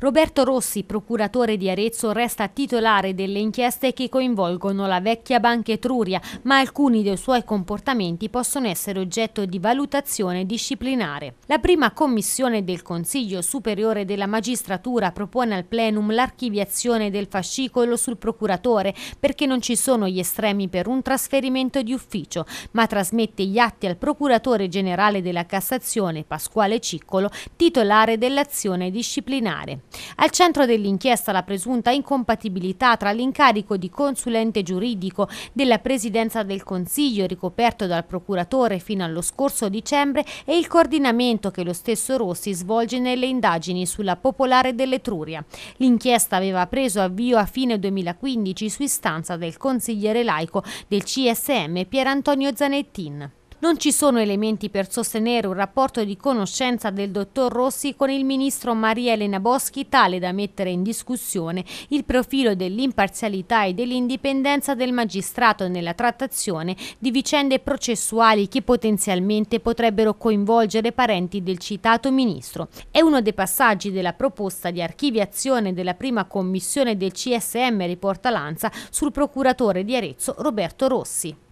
Roberto Rossi, procuratore di Arezzo, resta titolare delle inchieste che coinvolgono la vecchia Banca Etruria, ma alcuni dei suoi comportamenti possono essere oggetto di valutazione disciplinare. La prima commissione del Consiglio Superiore della Magistratura propone al plenum l'archiviazione del fascicolo sul procuratore perché non ci sono gli estremi per un trasferimento di ufficio, ma trasmette gli atti al procuratore generale della Cassazione, Pasquale Ciccolo, titolare dell'azione disciplinare. Al centro dell'inchiesta la presunta incompatibilità tra l'incarico di consulente giuridico della Presidenza del Consiglio ricoperto dal procuratore fino allo scorso dicembre e il coordinamento che lo stesso Rossi svolge nelle indagini sulla Popolare dell'Etruria. L'inchiesta aveva preso avvio a fine 2015 su istanza del consigliere laico del CSM Pier Antonio Zanettin non ci sono elementi per sostenere un rapporto di conoscenza del dottor Rossi con il ministro Maria Elena Boschi tale da mettere in discussione il profilo dell'imparzialità e dell'indipendenza del magistrato nella trattazione di vicende processuali che potenzialmente potrebbero coinvolgere parenti del citato ministro. È uno dei passaggi della proposta di archiviazione della prima commissione del CSM riporta Lanza sul procuratore di Arezzo Roberto Rossi.